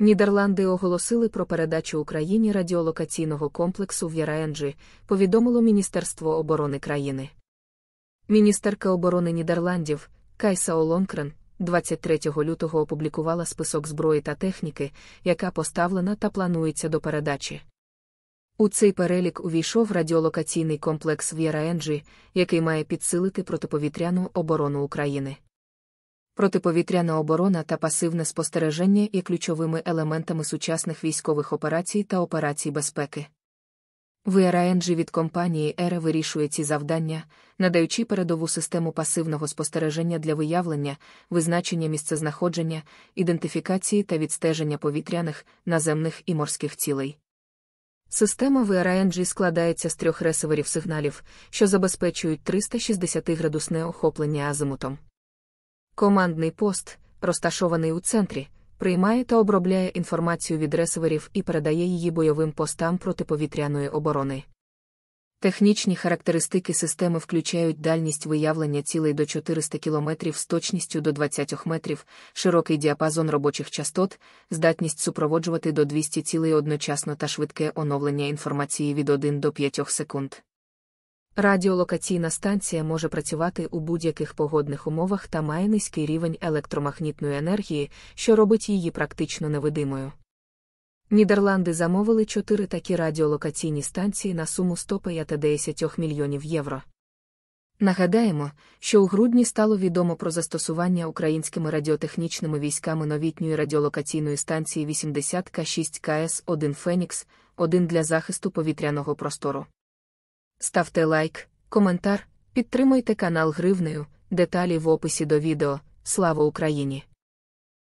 Нідерланди оголосили про передачу Україні радіолокаційного комплексу в Яраенджі, повідомило Міністерство оборони країни. Міністерка оборони Нідерландів Кайса Олонкрен 23 лютого опублікувала список зброї та техніки, яка поставлена та планується до передачі. У цей перелік увійшов радіолокаційний комплекс в який має підсилити протиповітряну оборону України протиповітряна оборона та пасивне спостереження є ключовими елементами сучасних військових операцій та операцій безпеки. VRNG від компанії Ере вирішує ці завдання, надаючи передову систему пасивного спостереження для виявлення, визначення місцезнаходження, ідентифікації та відстеження повітряних, наземних і морських цілей. Система VRNG складається з трьох ресиверів сигналів, що забезпечують 360 градусне охоплення азимутом. Командний пост, розташований у центрі, приймає та обробляє інформацію від ресиверів і передає її бойовим постам протиповітряної оборони. Технічні характеристики системи включають дальність виявлення цілей до 400 км з точністю до 20 метрів, широкий діапазон робочих частот, здатність супроводжувати до 200 цілей одночасно та швидке оновлення інформації від 1 до 5 секунд. Радіолокаційна станція може працювати у будь-яких погодних умовах та має низький рівень електромагнітної енергії, що робить її практично невидимою. Нідерланди замовили чотири такі радіолокаційні станції на суму 150 мільйонів євро. Нагадаємо, що у грудні стало відомо про застосування українськими радіотехнічними військами новітньої радіолокаційної станції 80К6КС 1 Фенікс, один для захисту повітряного простору. Ставте лайк, коментар, підтримуйте канал Гривнею, деталі в описі до відео. Слава Україні!